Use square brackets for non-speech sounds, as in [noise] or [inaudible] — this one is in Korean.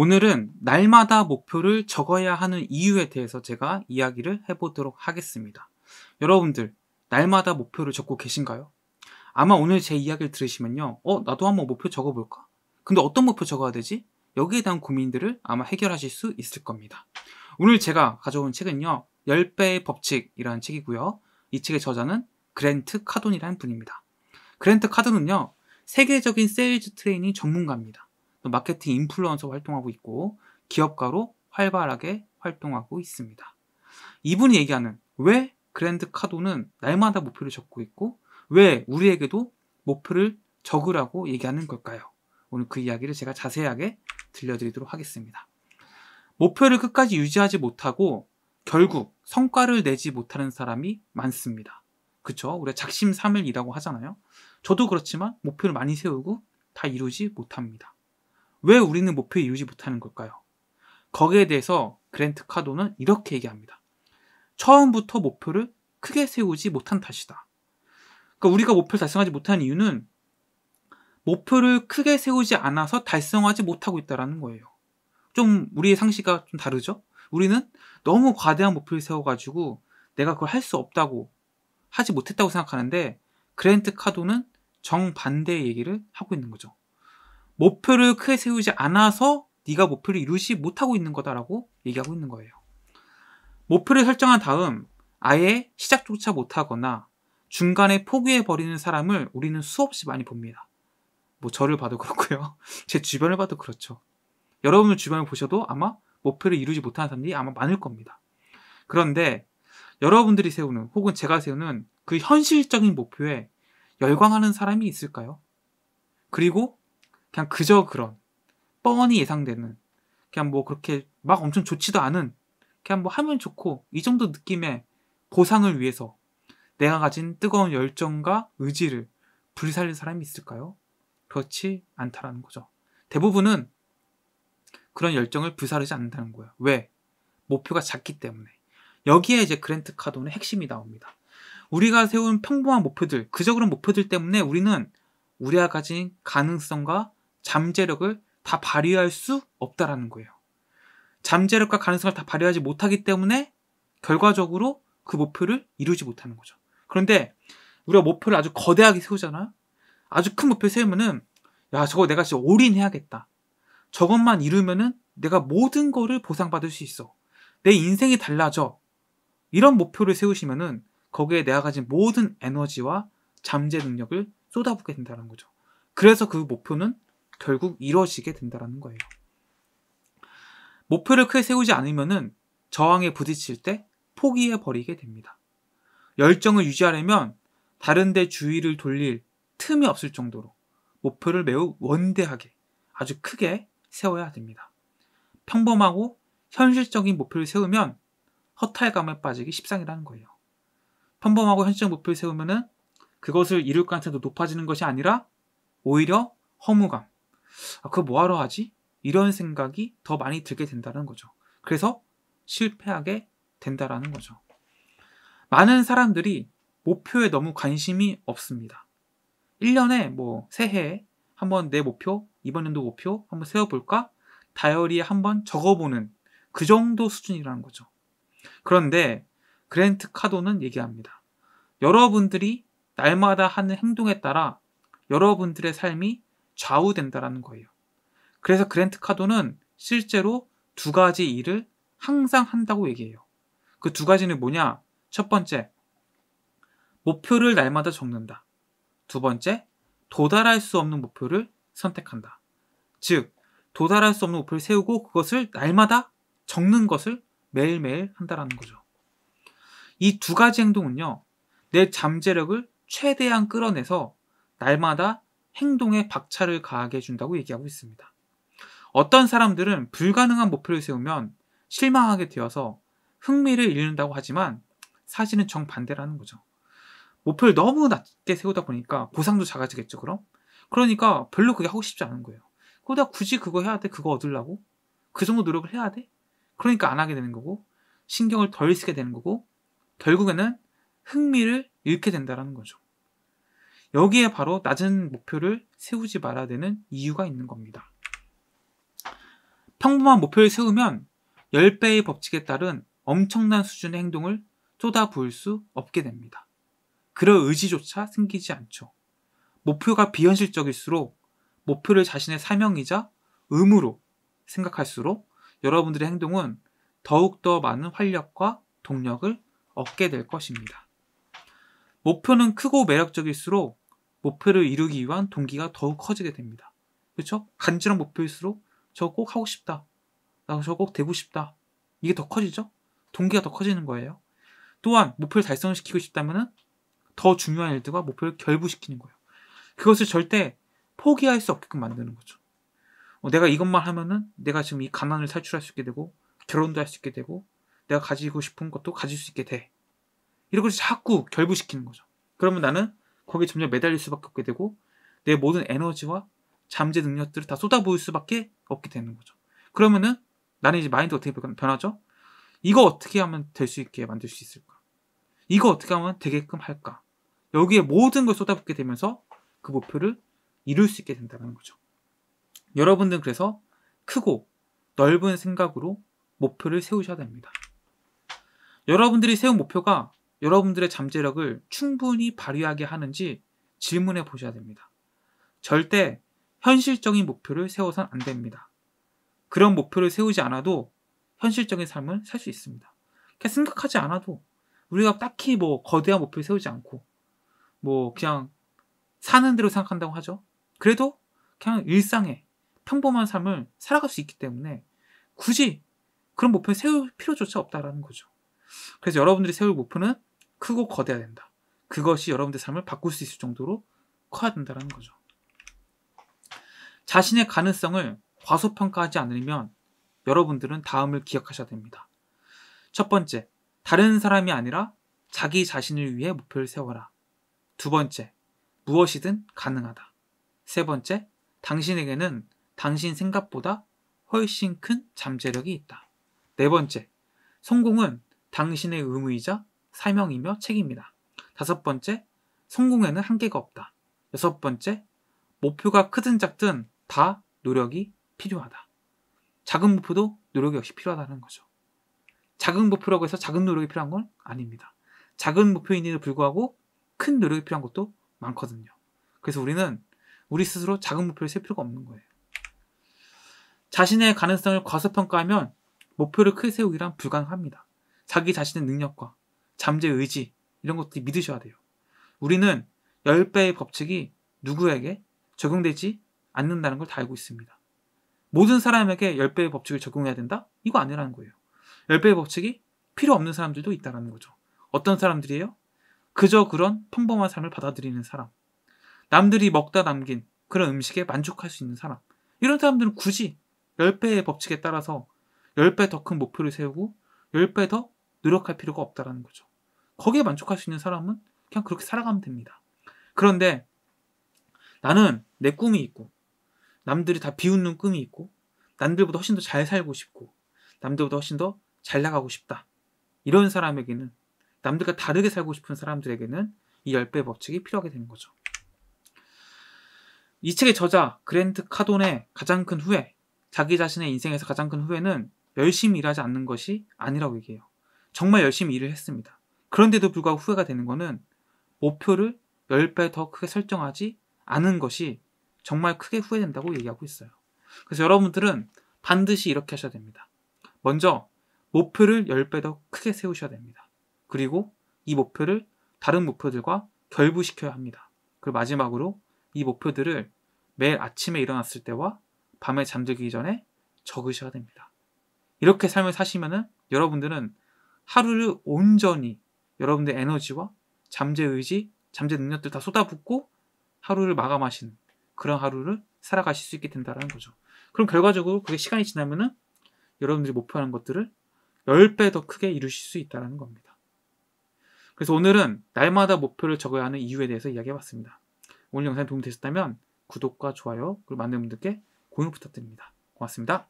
오늘은 날마다 목표를 적어야 하는 이유에 대해서 제가 이야기를 해보도록 하겠습니다. 여러분들, 날마다 목표를 적고 계신가요? 아마 오늘 제 이야기를 들으시면요. 어, 나도 한번 목표 적어볼까? 근데 어떤 목표 적어야 되지? 여기에 대한 고민들을 아마 해결하실 수 있을 겁니다. 오늘 제가 가져온 책은요. 10배의 법칙이라는 책이고요. 이 책의 저자는 그랜트 카돈이라는 분입니다. 그랜트 카돈은요. 세계적인 세일즈 트레이닝 전문가입니다. 또 마케팅 인플루언서 활동하고 있고 기업가로 활발하게 활동하고 있습니다. 이분이 얘기하는 왜 그랜드 카도는 날마다 목표를 적고 있고 왜 우리에게도 목표를 적으라고 얘기하는 걸까요? 오늘 그 이야기를 제가 자세하게 들려드리도록 하겠습니다. 목표를 끝까지 유지하지 못하고 결국 성과를 내지 못하는 사람이 많습니다. 그쵸? 우리가 작심삼일이라고 하잖아요. 저도 그렇지만 목표를 많이 세우고 다 이루지 못합니다. 왜 우리는 목표 에 이루지 못하는 걸까요? 거기에 대해서 그랜트 카도는 이렇게 얘기합니다. 처음부터 목표를 크게 세우지 못한 탓이다. 그러니까 우리가 목표를 달성하지 못한 이유는 목표를 크게 세우지 않아서 달성하지 못하고 있다라는 거예요. 좀 우리의 상식과 좀 다르죠? 우리는 너무 과대한 목표를 세워가지고 내가 그걸 할 수 없다고 하지 못했다고 생각하는데 그랜트 카도는 정반대의 얘기를 하고 있는 거죠. 목표를 크게 세우지 않아서 네가 목표를 이루지 못하고 있는 거다라고 얘기하고 있는 거예요. 목표를 설정한 다음 아예 시작조차 못하거나 중간에 포기해버리는 사람을 우리는 수없이 많이 봅니다. 뭐 저를 봐도 그렇고요. [laughs] 제 주변을 봐도 그렇죠. 여러분 주변을 보셔도 아마 목표를 이루지 못하는 사람들이 아마 많을 겁니다. 그런데 여러분들이 세우는 혹은 제가 세우는 그 현실적인 목표에 열광하는 사람이 있을까요? 그리고 그냥 그저 그런 뻔히 예상되는 그냥 뭐 그렇게 막 엄청 좋지도 않은 그냥 뭐 하면 좋고 이 정도 느낌의 보상을 위해서 내가 가진 뜨거운 열정과 의지를 불살릴 사람이 있을까요? 그렇지 않다라는 거죠. 대부분은 그런 열정을 불사르지 않는다는 거예요. 왜? 목표가 작기 때문에. 여기에 이제 그랜트 카돈의 핵심이 나옵니다. 우리가 세운 평범한 목표들, 그저 그런 목표들 때문에 우리는 우리가 가진 가능성과 잠재력을 다 발휘할 수 없다라는 거예요. 잠재력과 가능성을 다 발휘하지 못하기 때문에 결과적으로 그 목표를 이루지 못하는 거죠. 그런데 우리가 목표를 아주 거대하게 세우잖아. 아주 큰 목표 세우면은 야 저거 내가 진짜 올인해야겠다. 저것만 이루면은 내가 모든 거를 보상받을 수 있어. 내 인생이 달라져. 이런 목표를 세우시면은 거기에 내가 가진 모든 에너지와 잠재 능력을 쏟아붓게 된다는 거죠. 그래서 그 목표는 결국 이뤄지게된다는 거예요. 목표를 크게 세우지 않으면 저항에 부딪힐 때 포기해 버리게 됩니다. 열정을 유지하려면 다른 데 주의를 돌릴 틈이 없을 정도로 목표를 매우 원대하게 아주 크게 세워야 됩니다. 평범하고 현실적인 목표를 세우면 허탈감에 빠지기 십상이라는 거예요. 평범하고 현실적 목표를 세우면 그것을 이룰 가능성이 높아지는 것이 아니라 오히려 허무감, 아, 그거 뭐하러 하지? 이런 생각이 더 많이 들게 된다는 거죠. 그래서 실패하게 된다라는 거죠. 많은 사람들이 목표에 너무 관심이 없습니다. 1년에 뭐 새해에 한번 내 목표, 이번 연도 목표 한번 세워볼까? 다이어리에 한번 적어보는 그 정도 수준이라는 거죠. 그런데 그랜트 카도는 얘기합니다. 여러분들이 날마다 하는 행동에 따라 여러분들의 삶이 좌우된다라는 거예요. 그래서 그랜트 카도는 실제로 두 가지 일을 항상 한다고 얘기해요. 그 두 가지는 뭐냐? 첫 번째, 목표를 날마다 적는다. 두 번째, 도달할 수 없는 목표를 선택한다. 즉, 도달할 수 없는 목표를 세우고 그것을 날마다 적는 것을 매일매일 한다라는 거죠. 이 두 가지 행동은요, 내 잠재력을 최대한 끌어내서 날마다 행동에 박차를 가하게 해준다고 얘기하고 있습니다. 어떤 사람들은 불가능한 목표를 세우면 실망하게 되어서 흥미를 잃는다고 하지만 사실은 정반대라는 거죠. 목표를 너무 낮게 세우다 보니까 보상도 작아지겠죠, 그럼? 그러니까 별로 그게 하고 싶지 않은 거예요. 그거 다 굳이 그거 해야 돼? 그거 얻으려고? 그 정도 노력을 해야 돼? 그러니까 안 하게 되는 거고, 신경을 덜 쓰게 되는 거고, 결국에는 흥미를 잃게 된다는 거죠. 여기에 바로 낮은 목표를 세우지 말아야 되는 이유가 있는 겁니다. 평범한 목표를 세우면 10배의 법칙에 따른 엄청난 수준의 행동을 쏟아부을 수 없게 됩니다. 그럴 의지조차 생기지 않죠. 목표가 비현실적일수록 목표를 자신의 사명이자 의무로 생각할수록 여러분들의 행동은 더욱더 많은 활력과 동력을 얻게 될 것입니다. 목표는 크고 매력적일수록 목표를 이루기 위한 동기가 더욱 커지게 됩니다. 그렇죠? 간지런 목표일수록 저 꼭 하고 싶다. 나저꼭 되고 싶다. 이게 더 커지죠? 동기가 더 커지는 거예요. 또한 목표를 달성시키고 싶다면 더 중요한 일들과 목표를 결부시키는 거예요. 그것을 절대 포기할 수 없게끔 만드는 거죠. 어, 내가 이것만 하면은 내가 지금 이 가난을 탈출할 수 있게 되고 결혼도 할 수 있게 되고 내가 가지고 싶은 것도 가질 수 있게 돼. 이렇게 자꾸 결부시키는 거죠. 그러면 나는 거기에 점점 매달릴 수밖에 없게 되고 내 모든 에너지와 잠재 능력들을 다 쏟아부을 수밖에 없게 되는 거죠. 그러면은 나는 이제 마인드 어떻게 변하죠? 이거 어떻게 하면 될 수 있게 만들 수 있을까? 이거 어떻게 하면 되게끔 할까? 여기에 모든 걸 쏟아붓게 되면서 그 목표를 이룰 수 있게 된다는 거죠. 여러분들 그래서 크고 넓은 생각으로 목표를 세우셔야 됩니다. 여러분들이 세운 목표가 여러분들의 잠재력을 충분히 발휘하게 하는지 질문해 보셔야 됩니다. 절대 현실적인 목표를 세워선 안 됩니다. 그런 목표를 세우지 않아도 현실적인 삶을 살 수 있습니다. 그냥 생각하지 않아도 우리가 딱히 뭐 거대한 목표를 세우지 않고 뭐 그냥 사는 대로 생각한다고 하죠. 그래도 그냥 일상의 평범한 삶을 살아갈 수 있기 때문에 굳이 그런 목표를 세울 필요조차 없다라는 거죠. 그래서 여러분들이 세울 목표는 크고 거대해야 된다. 그것이 여러분들의 삶을 바꿀 수 있을 정도로 커야 된다는 거죠. 자신의 가능성을 과소평가하지 않으면 여러분들은 다음을 기억하셔야 됩니다. 첫 번째, 다른 사람이 아니라 자기 자신을 위해 목표를 세워라. 두 번째, 무엇이든 가능하다. 세 번째, 당신에게는 당신 생각보다 훨씬 큰 잠재력이 있다. 네 번째, 성공은 당신의 의무이자 사명이며 책입니다 다섯 번째, 성공에는 한계가 없다. 여섯 번째, 목표가 크든 작든 다 노력이 필요하다. 작은 목표도 노력 역시 필요하다는 거죠. 작은 목표라고 해서 작은 노력이 필요한 건 아닙니다. 작은 목표인에도 불구하고 큰 노력이 필요한 것도 많거든요. 그래서 우리는 우리 스스로 작은 목표를 세 필요가 없는 거예요. 자신의 가능성을 과소평가하면 목표를 크게 세우기란 불가능합니다. 자기 자신의 능력과 잠재 의지 이런 것들이 믿으셔야 돼요. 우리는 10배의 법칙이 누구에게 적용되지 않는다는 걸 다 알고 있습니다. 모든 사람에게 10배의 법칙을 적용해야 된다? 이거 아니라는 거예요. 10배의 법칙이 필요 없는 사람들도 있다는 거죠. 어떤 사람들이에요? 그저 그런 평범한 삶을 받아들이는 사람. 남들이 먹다 남긴 그런 음식에 만족할 수 있는 사람. 이런 사람들은 굳이 10배의 법칙에 따라서 10배 더 큰 목표를 세우고 10배 더 노력할 필요가 없다는 거죠. 거기에 만족할 수 있는 사람은 그냥 그렇게 살아가면 됩니다. 그런데 나는 내 꿈이 있고 남들이 다 비웃는 꿈이 있고 남들보다 훨씬 더 잘 살고 싶고 남들보다 훨씬 더 잘 나가고 싶다. 이런 사람에게는 남들과 다르게 살고 싶은 사람들에게는 이 10배 법칙이 필요하게 되는 거죠. 이 책의 저자 그랜트 카돈의 가장 큰 후회, 자기 자신의 인생에서 가장 큰 후회는 열심히 일하지 않는 것이 아니라고 얘기해요. 정말 열심히 일을 했습니다. 그런데도 불구하고 후회가 되는 거는 목표를 10배 더 크게 설정하지 않은 것이 정말 크게 후회된다고 얘기하고 있어요. 그래서 여러분들은 반드시 이렇게 하셔야 됩니다. 먼저 목표를 10배 더 크게 세우셔야 됩니다. 그리고 이 목표를 다른 목표들과 결부시켜야 합니다. 그리고 마지막으로 이 목표들을 매일 아침에 일어났을 때와 밤에 잠들기 전에 적으셔야 됩니다. 이렇게 삶을 사시면은 여러분들은 하루를 온전히 여러분들 에너지와 잠재 의지, 잠재 능력들 다 쏟아붓고 하루를 마감하신 그런 하루를 살아가실 수 있게 된다는 거죠. 그럼 결과적으로 그게 시간이 지나면은 여러분들이 목표하는 것들을 10배 더 크게 이루실 수 있다는 겁니다. 그래서 오늘은 날마다 목표를 적어야 하는 이유에 대해서 이야기해 봤습니다. 오늘 영상이 도움이 되셨다면 구독과 좋아요 그리고 많은 분들께 공유 부탁드립니다. 고맙습니다.